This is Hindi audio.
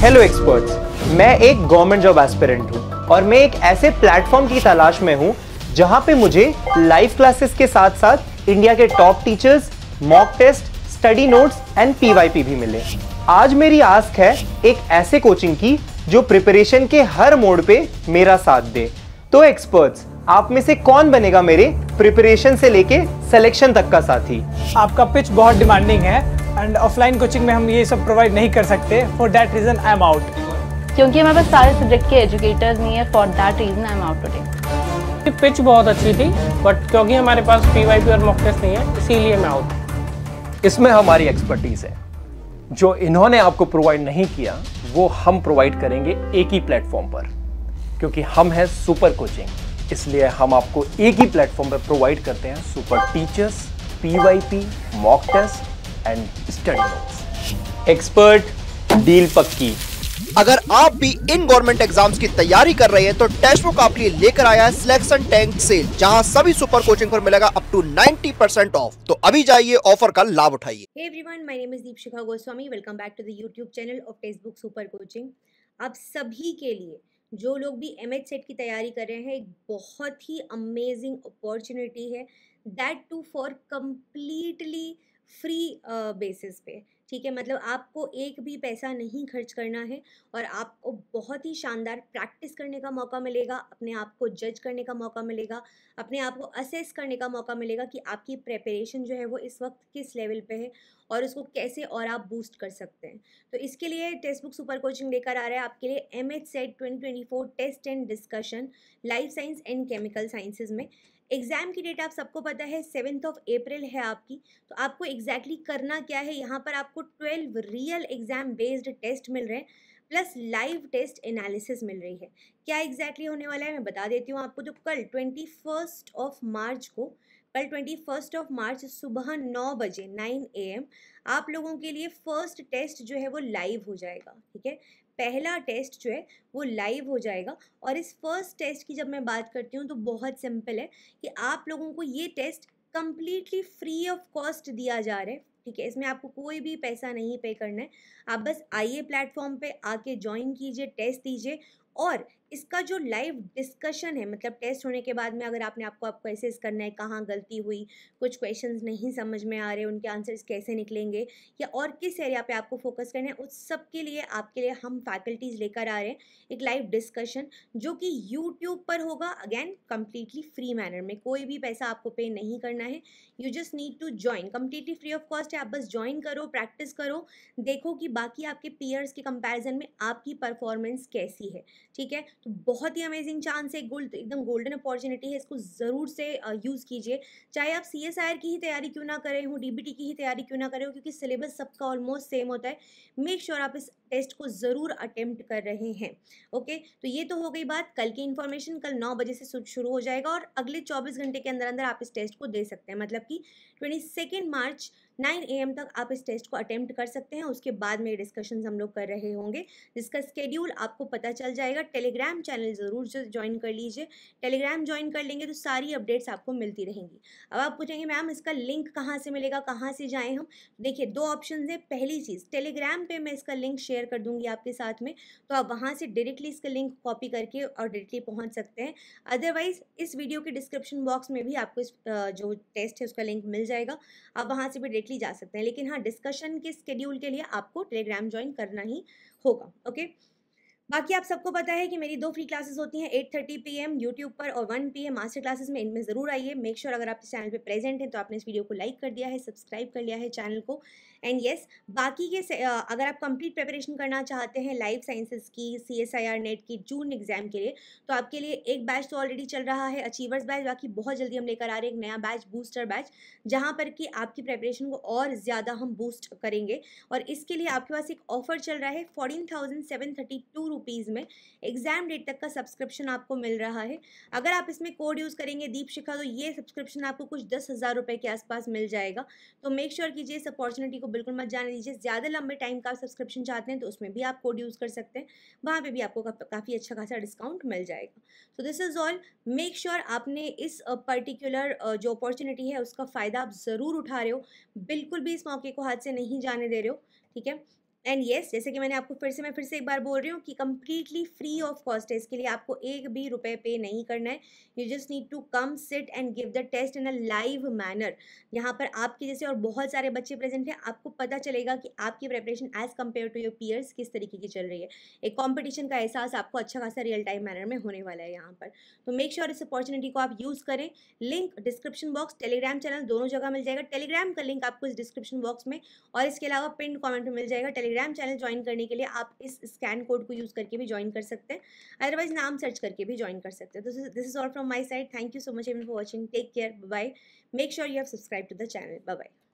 हेलो एक्सपर्ट्स मैं एक गवर्नमेंट जॉब एस्पिरेंट हूँ और मैं एक ऐसे प्लेटफॉर्म की तलाश में हूँ जहाँ पे मुझे लाइव क्लासेस के साथ साथ इंडिया के top teachers mock test study notes and PYP भी मिले आज मेरी आस्क है एक ऐसे कोचिंग की जो प्रिपरेशन के हर मोड पे मेरा साथ दे तो एक्सपर्ट्स आप में से कौन बनेगा मेरे प्रिपरेशन से लेके सिलेक्शन तक का साथी आपका पिच बहुत डिमांडिंग है एंड ऑफलाइन कोचिंग में हम ये सब प्रोवाइड नहीं कर सकते for that reason I am out क्योंकि हमारे पास सारे सब्जेक्ट के एजुकेटर्स नहीं है for that reason I am out today pitch बहुत अच्छी थी बट क्योंकि हमारे पास पीवाईपी और मॉक टेस्ट नहीं है इसीलिए मैं आउट इसमें हमारी एक्सपर्टीज़ है जो इन्होंने आपको प्रोवाइड नहीं किया वो हम प्रोवाइड करेंगे एक ही प्लेटफॉर्म पर क्योंकि हम हैं सुपर कोचिंग इसलिए हम आपको एक ही प्लेटफॉर्म पर प्रोवाइड करते हैं super teachers PYP mock test and study expert deal पक्की अगर आप भी इन गवर्नमेंट एग्जाम्स की तैयारी कर रहे हैं तो टेस्ट बुक आप लिए लेकर आया है सिलेक्शन टैंक सेल जहां सभी सुपर कोचिंग पर मिलेगा अप टू 90 परसेंट ऑफ तो अभी जाइए ऑफर का लाभ उठाइए hey everyone my name is Deepshikha Goswami welcome back to the YouTube channel of Testbook super coaching आप सभी के लिए जो लोग भी एम सेट की तैयारी कर रहे हैं एक बहुत ही अमेजिंग अपॉर्चुनिटी है that too for completely free basis पे ठीक है मतलब आपको एक भी पैसा नहीं खर्च करना है और आपको बहुत ही शानदार प्रैक्टिस करने का मौका मिलेगा अपने आप को जज करने का मौका मिलेगा अपने आप को असेस करने का मौका मिलेगा कि आपकी प्रेपरेशन जो है वो इस वक्त किस लेवल पे है और उसको कैसे और आप बूस्ट कर सकते हैं तो इसके लिए टेस्ट बुक सुपर कोचिंग लेकर आ रहा है आपके लिए M H SET twenty twenty four test and discussion life science and chemical sciences में एग्ज़ाम की डेट आप सबको पता है सेवन्थ ऑफ अप्रैल है आपकी तो आपको एग्जैक्टली exactly करना क्या है यहाँ पर आपको आपको twelve real exam based test मिल रहे हैं प्लस लाइव टेस्ट एनालिसिस मिल रही है क्या एग्जैक्टली exactly होने वाला है मैं बता देती हूँ आपको तो कल ट्वेंटी फर्स्ट ऑफ मार्च को कल ट्वेंटी फर्स्ट ऑफ मार्च सुबह नौ बजे नाइन ए एम आप लोगों के लिए फ़र्स्ट टेस्ट जो है वो लाइव हो जाएगा ठीक है पहला टेस्ट जो है वो लाइव हो जाएगा और इस फर्स्ट टेस्ट की जब मैं बात करती हूँ तो बहुत सिंपल है कि आप लोगों को ये test completely free of cost दिया जा रहा है ठीक है इसमें आपको कोई भी पैसा नहीं पे करना है आप बस आइए प्लेटफॉर्म पे आके ज्वाइन कीजिए टेस्ट दीजिए और इसका जो लाइव डिस्कशन है मतलब टेस्ट होने के बाद में अगर आपने आपको आप क्वेश्चन करना है कहाँ गलती हुई कुछ क्वेश्चंस नहीं समझ में आ रहे उनके आंसर्स कैसे निकलेंगे या और किस एरिया पे आपको फोकस करना है उस सब के लिए आपके लिए हम फैकल्टीज़ लेकर आ रहे हैं एक लाइव डिस्कशन जो कि यूट्यूब पर होगा अगेन कम्प्लीटली फ्री मैनर में कोई भी पैसा आपको पे नहीं करना है you just need to join completely free of cost है आप बस ज्वाइन करो प्रैक्टिस करो देखो कि बाकी आपके पीयर्स के कंपेरिजन में आपकी परफॉर्मेंस कैसी है ठीक है तो बहुत ही अमेजिंग चांस है गोल्ड एकदम गोल्डन अपॉर्चुनिटी है इसको ज़रूर से यूज़ कीजिए चाहे आप सी की ही तैयारी क्यों ना करें हो डी की ही तैयारी क्यों ना करें हो क्योंकि सिलेबस सबका ऑलमोस्ट सेम होता है मेक श्योर sure आप इस टेस्ट को ज़रूर अटेम्प्ट कर रहे हैं ओके तो ये तो हो गई बात कल की इन्फॉर्मेशन कल नौ बजे से शुरू हो जाएगा और अगले चौबीस घंटे के अंदर अंदर आप इस टेस्ट को दे सकते हैं मतलब कि twenty March nine A M तक आप इस टेस्ट को अटैम्प्ट कर सकते हैं उसके बाद में डिस्कशन हम लोग कर रहे होंगे जिसका स्केड्यूल आपको पता चल जाएगा टेलीग्राम चैनल ज़रूर ज्वाइन कर लीजिए टेलीग्राम ज्वाइन कर लेंगे तो सारी अपडेट्स आपको मिलती रहेंगी अब आप पूछेंगे मैम इसका लिंक कहाँ से मिलेगा कहाँ से जाएँ हम देखिए दो ऑप्शन है पहली चीज़ टेलीग्राम पर मैं इसका लिंक शेयर कर दूँगी आपके साथ में तो आप वहाँ से डायरेक्टली इसका लिंक कॉपी करके और डायरेक्टली पहुँच सकते हैं अदरवाइज़ इस वीडियो के डिस्क्रिप्शन बॉक्स में भी आपको इस जो टेस्ट है उसका लिंक मिल जाएगा आप वहाँ से भी डायरेक्टली जा सकते हैं लेकिन हाँ डिस्कशन के स्केड्यूल के लिए आपको टेलीग्राम ज्वाइन करना ही होगा ओके okay? बाकी आप सबको पता है कि मेरी दो फ्री क्लासेस होती हैं 8:30 थर्टी पी एम यूट्यूब पर और 1 पी एम मास्टर क्लासेस में इनमें ज़रूर आइए मेक श्योर अगर आप इस चैनल पे प्रेजेंट हैं तो आपने इस वीडियो को लाइक कर दिया है सब्सक्राइब कर लिया है चैनल को एंड येस yes, बाकी के अगर आप कंप्लीट प्रिपरेशन करना चाहते हैं लाइफ साइंसेज की C S I R NET की जून एग्ज़ाम के लिए तो आपके लिए एक बैच तो ऑलरेडी चल रहा है अचीवर्स बैच बाकी बहुत जल्दी हम लेकर आ रहे हैं एक नया बैच बूस्टर बैच जहाँ पर कि आपकी प्रेपरेशन को और ज़्यादा हम बूस्ट करेंगे और इसके लिए आपके पास एक ऑफर चल रहा है fourteen thousand seven thirty two rupees में एग्ज़ाम डेट तक का सब्सक्रिप्शन आपको मिल रहा है अगर आप इसमें कोड यूज़ करेंगे दीप शिखा तो ये सब्सक्रिप्शन आपको कुछ दस हज़ार रुपये के आसपास मिल जाएगा तो मेक श्योर कीजिए इस अपॉर्चुनिटी को बिल्कुल मत जाने दीजिए ज़्यादा लंबे टाइम का सब्सक्रिप्शन चाहते हैं तो उसमें भी आप कोड यूज़ कर सकते हैं वहाँ पर भी आपको काफ़ी अच्छा खासा डिस्काउंट मिल जाएगा so this is all make sure आपने इस पर्टिकुलर जो अपॉर्चुनिटी है उसका फ़ायदा आप ज़रूर उठा रहे हो बिल्कुल भी इस मौके को हाथ से नहीं जाने दे रहे हो ठीक है एंड येस yes, जैसे कि मैंने आपको फिर से मैं फिर से एक बार बोल रही हूँ कि कम्प्लीटली फ्री ऑफ कॉस्ट है इसके लिए आपको एक भी रुपए पे नहीं करना है you just need to come sit and give the test in a live manner यहाँ पर आपके जैसे और बहुत सारे बच्चे प्रेजेंट हैं आपको पता चलेगा कि आपकी preparation as compared to your peers किस तरीके की चल रही है एक कॉम्पिटिशन का एहसास आपको अच्छा खासा रियल टाइम मैनर में होने वाला है यहाँ पर तो मेक श्योर इस अपॉर्चुनिटी को आप यूज़ करें link description box Telegram channel दोनों जगह मिल जाएगा टेलीग्राम का लिंक आपको इस डिस्क्रिप्शन बॉक्स में और इसके अलावा पिन कॉमेंट में मिल जाएगा टेली टेलीग्राम चैनल ज्वाइन करने के लिए आप इस स्कैन कोड को यूज़ करके भी ज्वाइन कर सकते हैं अदरवाइज नाम सर्च करके भी ज्वाइन कर सकते हैं तो this is all from my side thank you so much even for watching take care bye make sure you have subscribe to the channel bye